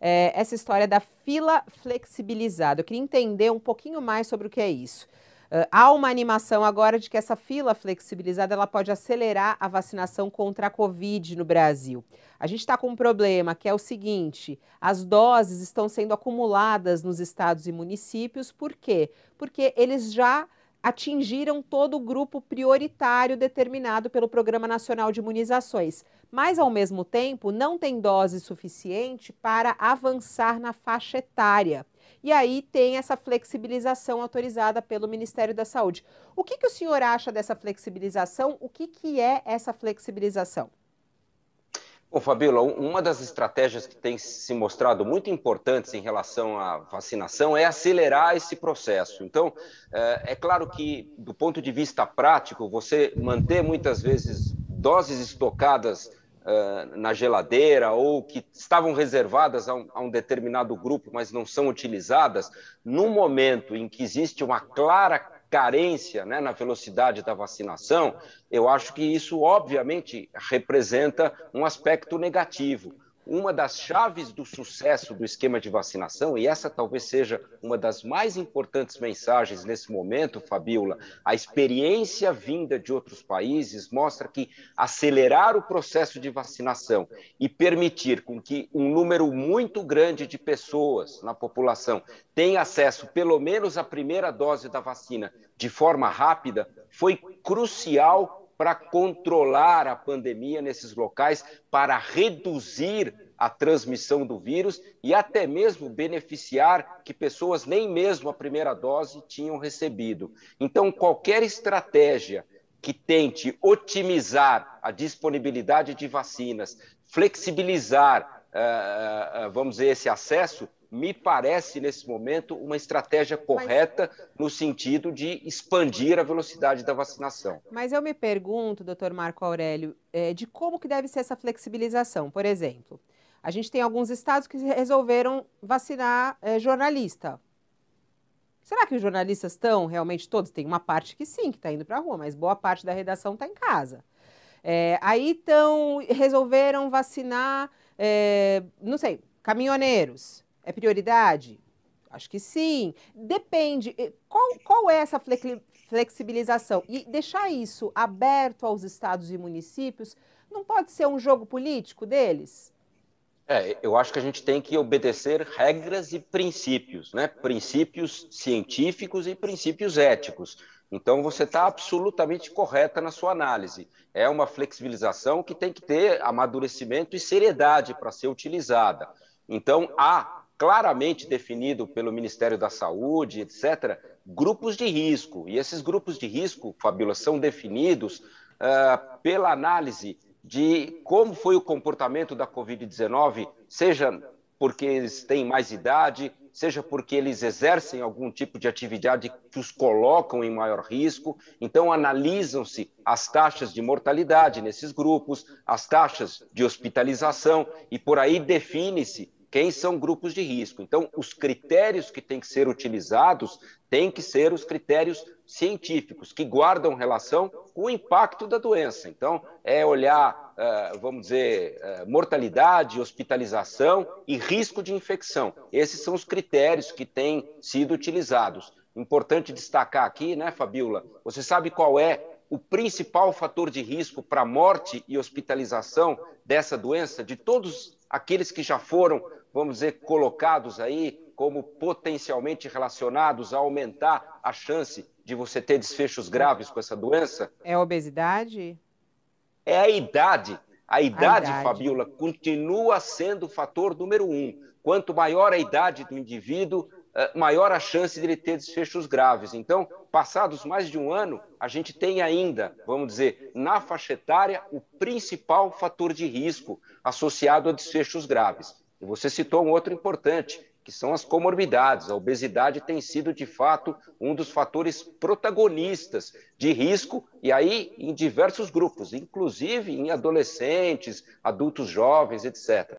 é, essa história da fila flexibilizada. Eu queria entender um pouquinho mais sobre o que é isso. Uh, há uma animação agora de que essa fila flexibilizada ela pode acelerar a vacinação contra a Covid no Brasil. A gente está com um problema que é o seguinte: as doses estão sendo acumuladas nos estados e municípios, por quê? Porque eles já atingiram todo o grupo prioritário determinado pelo Programa Nacional de Imunizações, mas ao mesmo tempo não tem dose suficiente para avançar na faixa etária. E aí tem essa flexibilização autorizada pelo Ministério da Saúde. O que, que o senhor acha dessa flexibilização? O que, que é essa flexibilização? Bom, Fabíola, uma das estratégias que tem se mostrado muito importantes em relação à vacinação é acelerar esse processo. Então, eh, é claro que, do ponto de vista prático, você manter muitas vezes doses estocadas eh, na geladeira ou que estavam reservadas a um, determinado grupo, mas não são utilizadas, no momento em que existe uma clara carência né, na velocidade da vacinação, eu acho que isso, obviamente, representa um aspecto negativo uma das chaves do sucesso do esquema de vacinação, e essa talvez seja uma das mais importantes mensagens nesse momento, Fabiola, a experiência vinda de outros países mostra que acelerar o processo de vacinação e permitir com que um número muito grande de pessoas na população tenha acesso, pelo menos, à primeira dose da vacina de forma rápida, foi crucial para controlar a pandemia nesses locais, para reduzir a transmissão do vírus e até mesmo beneficiar que pessoas nem mesmo a primeira dose tinham recebido. Então, qualquer estratégia que tente otimizar a disponibilidade de vacinas, flexibilizar, eh, eh, eh, vamos dizer, esse acesso, me parece, nesse momento, uma estratégia correta mas, no sentido de expandir a velocidade da vacinação. Mas eu me pergunto, doutor Marco Aurélio, é, de como que deve ser essa flexibilização. Por exemplo, a gente tem alguns estados que resolveram vacinar é, jornalista. Será que os jornalistas estão realmente todos? Tem uma parte que sim, que está indo para a rua, mas boa parte da redação está em casa. É, aí então resolveram vacinar, é, não sei, caminhoneiros. É prioridade? Acho que sim. Depende. Eh, qual, qual é essa flexibilização? E deixar isso aberto aos estados e municípios não pode ser um jogo político deles? É, eu acho que a gente tem que obedecer regras e princípios, né? Princípios científicos e princípios éticos. Então você está absolutamente correta na sua análise. É uma flexibilização que tem que ter amadurecimento e seriedade para ser utilizada. Então há claramente definido pelo Ministério da Saúde, etc., grupos de risco. E esses grupos de risco, Fabíola, são definidos uh, pela análise de como foi o comportamento da Covid-19, seja porque eles têm mais idade, seja porque eles exercem algum tipo de atividade que os colocam em maior risco. Então, analisam-se as taxas de mortalidade nesses grupos, as taxas de hospitalização, e por aí define-se quem são grupos de risco. Então, os critérios que têm que ser utilizados têm que ser os critérios científicos, que guardam relação com o impacto da doença. Então, é olhar, é, vamos dizer, é, mortalidade, hospitalização e risco de infecção. Esses são os critérios que têm sido utilizados. Importante destacar aqui, né, Fabiola? Você sabe qual é o principal fator de risco para morte e hospitalização dessa doença, de todos aqueles que já foram, vamos dizer, colocados aí como potencialmente relacionados a aumentar a chance de você ter desfechos graves com essa doença? É a obesidade? É a idade. A idade, idade. Fabiola, continua sendo o fator número um. Quanto maior a idade do indivíduo, eh, maior a chance de ele ter desfechos graves. Então, passados mais de um ano, a gente tem ainda, vamos dizer, na faixa etária, o principal fator de risco associado a desfechos graves. E você citou um outro importante, que são as comorbidades. A obesidade tem sido, de fato, um dos fatores protagonistas de risco, e aí em diversos grupos, inclusive em adolescentes, adultos jovens, etc.